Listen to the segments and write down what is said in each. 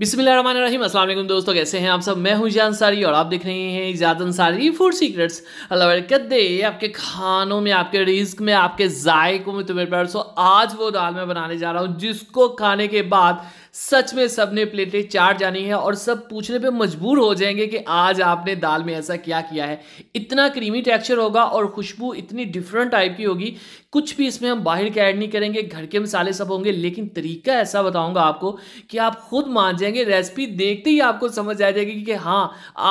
बिस्मिल्लाम असलम दोस्तों कैसे हैं आप सब मैं हूं जान सारी और आप देख रहे हैं ईजाद अंसारी फूड सीक्रेट्स अल्लाह बरकत दे आपके खानों में आपके रिस्क में आपके जायकों में तुम्हें पैर सो आज वो दाल मैं बनाने जा रहा हूं जिसको खाने के बाद सच में सबने प्लेटें चार जानी है और सब पूछने पे मजबूर हो जाएंगे कि आज आपने दाल में ऐसा क्या किया है इतना क्रीमी टेक्सचर होगा और खुशबू इतनी डिफरेंट टाइप की होगी कुछ भी इसमें हम बाहर के ऐड नहीं करेंगे घर के मसाले सब होंगे लेकिन तरीका ऐसा बताऊंगा आपको कि आप खुद मान जाएंगे रेसिपी देखते ही आपको समझ आ जाएगी कि हाँ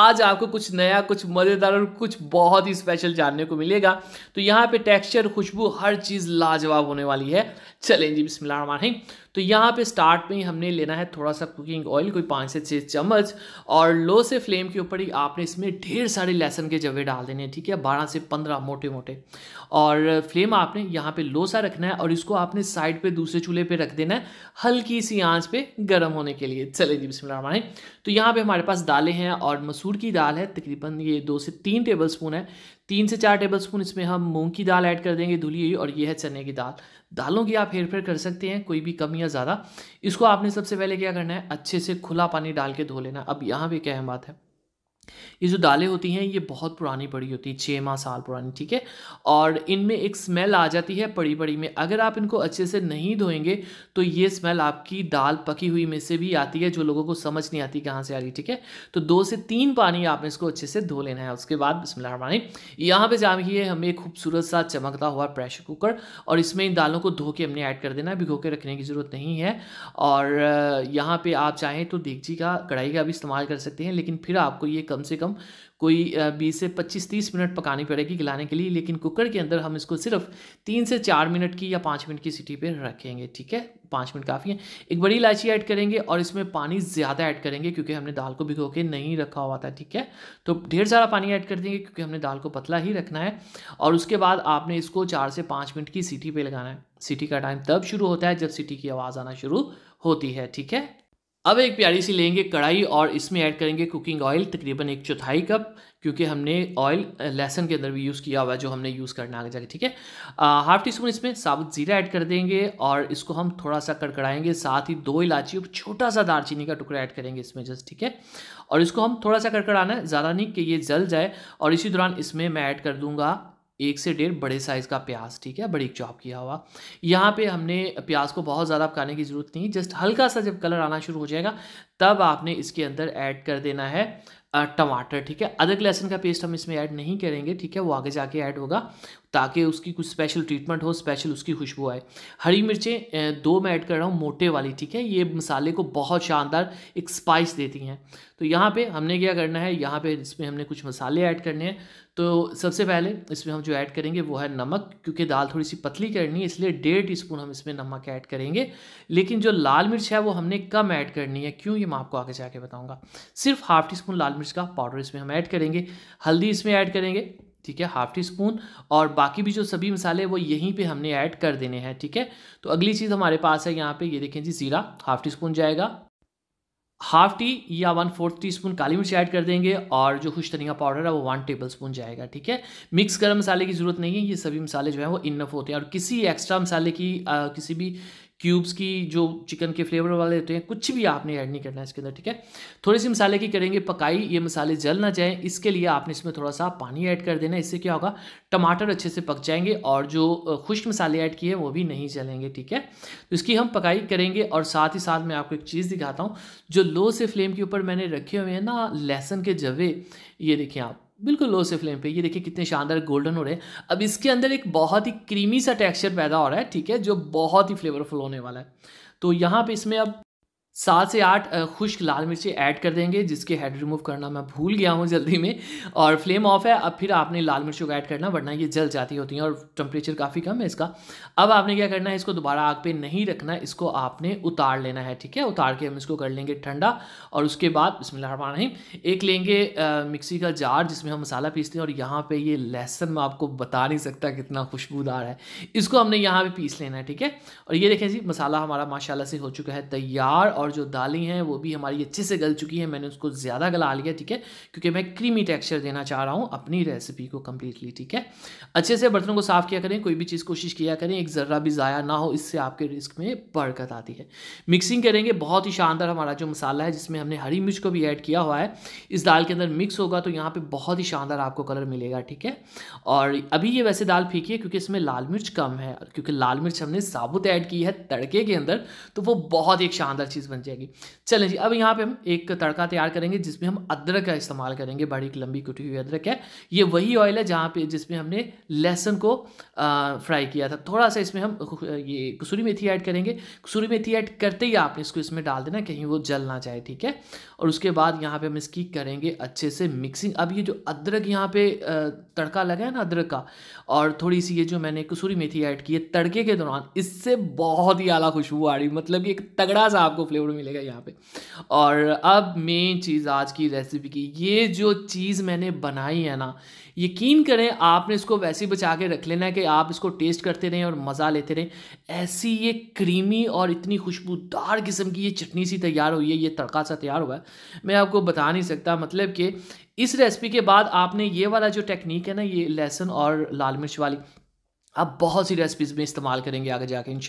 आज आपको कुछ नया कुछ मज़ेदार और कुछ बहुत ही स्पेशल जानने को मिलेगा तो यहाँ पे टेक्सचर खुशबू हर चीज़ लाजवाब होने वाली है चलें जी बिस्मिल्लाह तो यहाँ पे स्टार्ट में ही हमने में लेना है थोड़ा सा कुकिंग ऑयल कोई पाँच से छः चम्मच और लो से फ्लेम के ऊपर ही आपने इसमें ढेर सारे लहसन के जवे डाल देने हैं ठीक है बारह से पंद्रह मोटे मोटे और फ्लेम आपने यहाँ पे लो सा रखना है और इसको आपने साइड पे दूसरे चूल्हे पे रख देना है हल्की सी आंच पे गर्म होने के लिए चले जी बिस्मिल्लाह तो यहाँ पे हमारे पास दालें हैं और मसूर की दाल है तकरीबन ये दो से तीन टेबल स्पून है तीन से चार टेबल स्पून इसमें हम मूंग की दाल ऐड कर देंगे धुली हुई और ये है चने की दाल दालों की आप हेर फेर कर सकते हैं कोई भी कम या ज़्यादा इसको आपने सबसे पहले क्या करना है अच्छे से खुला पानी डाल के धो लेना अब यहाँ भी क्या अहम बात है ये जो दालें होती हैं ये बहुत पुरानी पड़ी होती है छः माह साल पुरानी ठीक है और इनमें एक स्मेल आ जाती है पड़ी पड़ी में अगर आप इनको अच्छे से नहीं धोएंगे तो ये स्मेल आपकी दाल पकी हुई में से भी आती है जो लोगों को समझ नहीं आती कहाँ से आ रही ठीक है तो दो से तीन पानी आपने इसको अच्छे से धो लेना है उसके बाद बिस्मिल्लाहमानी यहाँ पर है हमें एक खूबसूरत सा चमकता हुआ प्रेशर कुकर और इसमें इन दालों को धो के हमने ऐड कर देना है भिगो के रखने की ज़रूरत नहीं है और यहाँ पर आप चाहें तो देगची का कढ़ाई का भी इस्तेमाल कर सकते हैं लेकिन फिर आपको ये कम से कम कोई बीस से पच्चीस तीस मिनट पकानी पड़ेगी गलाने के लिए लेकिन कुकर के अंदर हम इसको सिर्फ तीन से चार मिनट की या पाँच मिनट की सिटी पे रखेंगे ठीक है पाँच मिनट काफ़ी है एक बड़ी इलायची ऐड करेंगे और इसमें पानी ज़्यादा ऐड करेंगे क्योंकि हमने दाल को भिगो के नहीं रखा हुआ था ठीक है तो ढेर सारा पानी ऐड कर देंगे क्योंकि हमने दाल को पतला ही रखना है और उसके बाद आपने इसको चार से पाँच मिनट की सीटी पर लगाना है सीटी का टाइम तब शुरू होता है जब सीटी की आवाज़ आना शुरू होती है ठीक है अब एक प्यारी सी लेंगे कढ़ाई और इसमें ऐड करेंगे कुकिंग ऑयल तकरीबन एक चौथाई कप क्योंकि हमने ऑयल लहसन के अंदर भी यूज़ किया हुआ है जो हमने यूज़ करना आगे जाके ठीक है हाफ टी स्पून इसमें साबुत ज़ीरा ऐड कर देंगे और इसको हम थोड़ा सा कड़कड़ाएंगे साथ ही दो इलायची और छोटा सा दालचीनी का टुकड़ा ऐड करेंगे इसमें जस्ट ठीक है और इसको हम थोड़ा सा कड़कड़ाना है ज़्यादा नहीं कि ये जल जाए और इसी दौरान इसमें मैं ऐड कर दूँगा एक से डेढ़ बड़े साइज़ का प्याज ठीक है बड़ी चॉप किया हुआ यहाँ पे हमने प्याज को बहुत ज़्यादा पकाने की ज़रूरत नहीं जस्ट हल्का सा जब कलर आना शुरू हो जाएगा तब आपने इसके अंदर ऐड कर देना है टमाटर ठीक है अदरक लहसुन का पेस्ट हम इसमें ऐड नहीं करेंगे ठीक है वो आगे जाके ऐड होगा ताकि उसकी कुछ स्पेशल ट्रीटमेंट हो स्पेशल उसकी खुशबू आए हरी मिर्चें दो मैं ऐड कर रहा हूँ मोटे वाली ठीक है ये मसाले को बहुत शानदार एक स्पाइस देती हैं तो यहाँ पे हमने क्या करना है यहाँ पे इसमें हमने कुछ मसाले ऐड करने हैं तो सबसे पहले इसमें हम जो ऐड करेंगे वो है नमक क्योंकि दाल थोड़ी सी पतली करनी है इसलिए डेढ़ टी हम इसमें नमक ऐड करेंगे लेकिन जो लाल मिर्च है वो हमने कम ऐड करनी है क्यों ये मैं आपको आगे जाके बताऊंगा सिर्फ हाफ टी स्पून लाल मिर्च का पाउडर इसमें हम ऐड करेंगे हल्दी इसमें ऐड करेंगे ठीक है हाफ टी स्पून और बाकी भी जो सभी मसाले वो यहीं पे हमने ऐड कर देने हैं ठीक है तो अगली चीज़ हमारे पास है यहाँ पे ये देखें जी ज़ीरा हाफ टी स्पून जाएगा हाफ टी या वन फोर्थ टी स्पून काली मिर्च ऐड कर देंगे और जो खुश धनिया पाउडर है वो वन टेबल स्पून जाएगा ठीक है मिक्स गर्म मसाले की ज़रूरत नहीं है ये सभी मसाले जो है वो इनफ होते हैं और किसी एक्स्ट्रा मसाले की आ, किसी भी क्यूब्स की जो चिकन के फ्लेवर वाले होते हैं कुछ भी आपने ऐड नहीं करना है इसके अंदर ठीक है थोड़े सी मसाले की करेंगे पकाई ये मसाले जल ना जाएं इसके लिए आपने इसमें थोड़ा सा पानी ऐड कर देना इससे क्या होगा टमाटर अच्छे से पक जाएंगे और जो खुश्क मसाले ऐड किए वो भी नहीं जलेंगे ठीक है तो इसकी हम पकाई करेंगे और साथ ही साथ मैं आपको एक चीज़ दिखाता हूँ जो लो से फ्लेम के ऊपर मैंने रखे हुए हैं ना लहसन के जवे ये देखें आप बिल्कुल लो से फ्लेम पे ये देखिए कितने शानदार गोल्डन हो रहे हैं अब इसके अंदर एक बहुत ही क्रीमी सा टेक्सचर पैदा हो रहा है ठीक है जो बहुत ही फ्लेवरफुल होने वाला है तो यहाँ पे इसमें अब सात से आठ खुश्क लाल मिर्ची ऐड कर देंगे जिसके हेड रिमूव करना मैं भूल गया हूँ जल्दी में और फ्लेम ऑफ है अब फिर आपने लाल मिर्ची को ऐड करना वरना ये जल जाती होती हैं और टेम्परेचर काफ़ी कम है इसका अब आपने क्या करना है इसको दोबारा आग पे नहीं रखना इसको आपने उतार लेना है ठीक है उतार के हम इसको कर लेंगे ठंडा और उसके बाद बसमिल एक लेंगे मिक्सी का जार जिसमें हम मसाला पीसते हैं और यहाँ पर ये लहसन मैं आपको बता नहीं सकता कितना खुशबूदार है इसको हमने यहाँ पर पीस लेना है ठीक है और ये देखें जी मसाला हमारा माशाला से हो चुका है तैयार और जो दालें हैं वो भी हमारी अच्छे से गल चुकी हैं मैंने उसको ज़्यादा गला लिया ठीक है क्योंकि मैं क्रीमी टेक्सचर देना चाह रहा हूँ अपनी रेसिपी को कम्प्लीटली ठीक है अच्छे से बर्तनों को साफ़ किया करें कोई भी चीज़ कोशिश किया करें एक ज़र्रा भी ज़ाया ना हो इससे आपके रिस्क में बरकत आती है मिक्सिंग करेंगे बहुत ही शानदार हमारा जो मसाला है जिसमें हमने हरी मिर्च को भी ऐड किया हुआ है इस दाल के अंदर मिक्स होगा तो यहाँ पर बहुत ही शानदार आपको कलर मिलेगा ठीक है और अभी ये वैसे दाल फीकी है क्योंकि इसमें लाल मिर्च कम है क्योंकि लाल मिर्च हमने साबुत ऐड की है तड़के के अंदर तो वो बहुत एक शानदार चीज़ बन जाएगी चलें जी अब यहाँ पे हम एक तड़का तैयार करेंगे जिसमें हम अदरक का इस्तेमाल करेंगे बड़ी एक लंबी कुटी हुई अदरक है ये वही ऑयल है जहाँ पे जिसमें हमने लहसुन को फ्राई किया था थोड़ा सा इसमें हम ये कसूरी मेथी ऐड करेंगे कसूरी मेथी ऐड करते ही आपने इसको इसमें डाल देना कहीं वो जल ना जाए ठीक है और उसके बाद यहाँ पर हम इसकी करेंगे अच्छे से मिक्सिंग अब ये जो अदरक यहाँ पर तड़का लगा है ना अदरक का और थोड़ी सी ये जो मैंने कसूरी मेथी ऐड की है तड़के के दौरान इससे बहुत ही आला खुशबू आ रही मतलब कि एक तगड़ा सा आपको फ्लेवर जोड़ मिलेगा यहाँ पे और अब मेन चीज़ आज की रेसिपी की ये जो चीज़ मैंने बनाई है ना यकीन करें आपने इसको वैसे ही बचा के रख लेना है कि आप इसको टेस्ट करते रहें और मज़ा लेते रहें ऐसी ये क्रीमी और इतनी खुशबूदार किस्म की ये चटनी सी तैयार हुई है ये तड़का सा तैयार हुआ है मैं आपको बता नहीं सकता मतलब कि इस रेसिपी के बाद आपने ये वाला जो टेक्निक है ना ये लहसुन और लाल मिर्च वाली आप बहुत सी रेसिपीज़ में इस्तेमाल करेंगे आगे जाके इन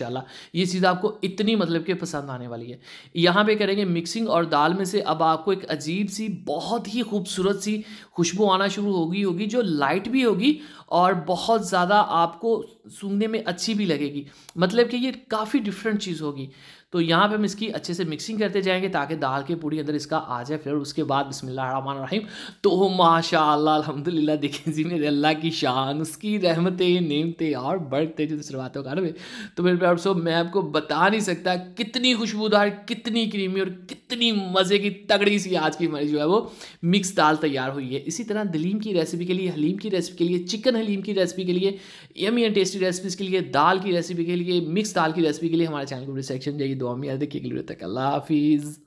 ये चीज़ आपको इतनी मतलब कि पसंद आने वाली है यहाँ पे करेंगे मिक्सिंग और दाल में से अब आपको एक अजीब सी बहुत ही खूबसूरत सी खुशबू आना शुरू होगी होगी जो लाइट भी होगी और बहुत ज़्यादा आपको सूंघने में अच्छी भी लगेगी मतलब कि ये काफ़ी डिफरेंट चीज़ होगी तो यहाँ पे हम इसकी अच्छे से मिक्सिंग करते जाएंगे ताकि दाल के पूरी अंदर इसका आ जाए फिर उसके बाद बसमिल्लामान रहीम तो माशा अल्लाह अलहमदिल्ला देखें जी मेरे अल्लाह की शान उसकी रहमतें नेमतें और बढ़ तेज से शुरुआत हो खाने तो मेरे प्यार सो मैं आपको बता नहीं सकता कितनी खुशबूदार कितनी क्रीमी और कितनी मज़े की तगड़ी सी आज की हमारी जो है वो मिक्स दाल तैयार हुई है इसी तरह दलीम की रेसिपी के लिए हलीम की रेसिपी के लिए चिकन हलीम की रेसिपी के लिए यमी एंड टेस्टी रेसिपीज़ के लिए दाल की रेसिपी के लिए मिक्स दाल की रेसिपी के लिए हमारे चैनल को सेक्शन जाइए दो में याद देखिए तक अल्लाह हाफिज़